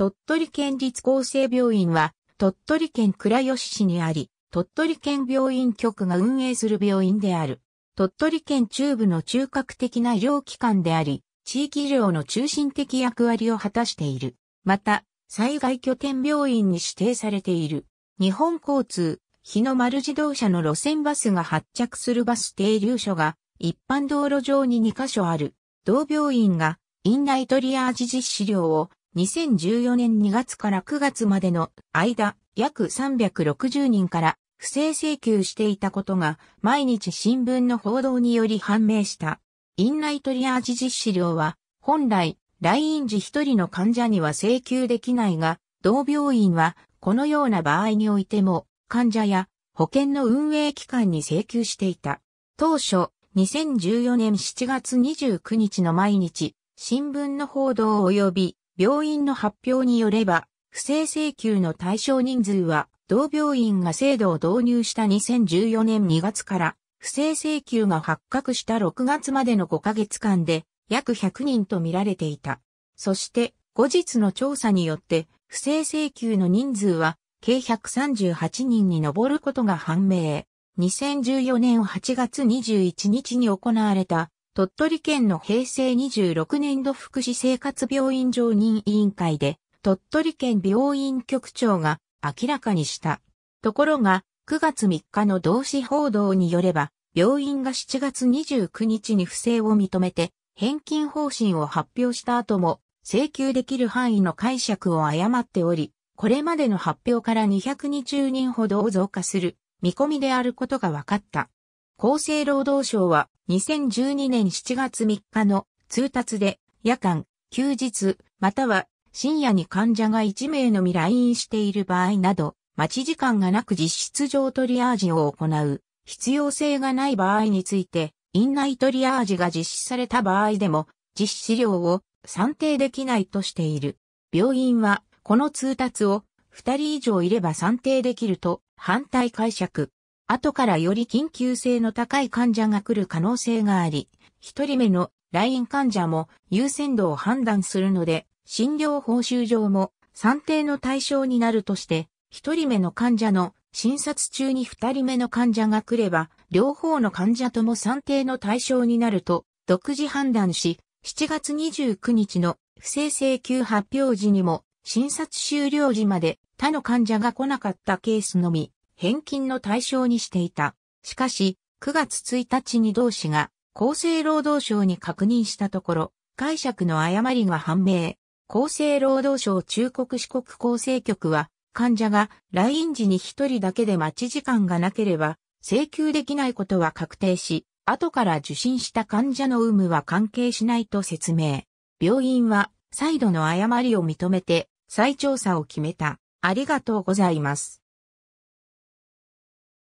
鳥取県立厚生病院は、鳥取県倉吉市にあり、鳥取県病院局が運営する病院である。鳥取県中部の中核的な医療機関であり、地域医療の中心的役割を果たしている。また、災害拠点病院に指定されている。日本交通、日の丸自動車の路線バスが発着するバス停留所が、一般道路上に2カ所ある。同病院が、院内トリアージ実施料を2014年2月から9月までの間、約360人から不正請求していたことが毎日新聞の報道により判明した。院内トリアージ実施料は本来来院時一人の患者には請求できないが、同病院はこのような場合においても患者や保険の運営機関に請求していた。当初、2014年7月29日の毎日、新聞の報道及び病院の発表によれば、不正請求の対象人数は、同病院が制度を導入した2014年2月から、不正請求が発覚した6月までの5ヶ月間で、約100人と見られていた。そして、後日の調査によって、不正請求の人数は、計138人に上ることが判明。2014年8月21日に行われた鳥取県の平成26年度福祉生活病院常任委員会で、鳥取県病院局長が明らかにした。ところが、9月3日の同志報道によれば、病院が7月29日に不正を認めて、返金方針を発表した後も、請求できる範囲の解釈を誤っており、これまでの発表から220人ほどを増加する見込みであることが分かった。厚生労働省は2012年7月3日の通達で夜間、休日、または深夜に患者が1名のみ来院している場合など、待ち時間がなく実質上トリアージを行う必要性がない場合について、院内トリアージが実施された場合でも実施量を算定できないとしている。病院はこの通達を2人以上いれば算定できると反対解釈。後からより緊急性の高い患者が来る可能性があり、一人目の来院患者も優先度を判断するので、診療報酬上も算定の対象になるとして、一人目の患者の診察中に二人目の患者が来れば、両方の患者とも算定の対象になると、独自判断し、7月29日の不正請求発表時にも、診察終了時まで他の患者が来なかったケースのみ、返金の対象にしていた。しかし、9月1日に同氏が厚生労働省に確認したところ、解釈の誤りが判明。厚生労働省中国四国厚生局は、患者が来院時に一人だけで待ち時間がなければ、請求できないことは確定し、後から受診した患者の有無は関係しないと説明。病院は、再度の誤りを認めて、再調査を決めた。ありがとうございます。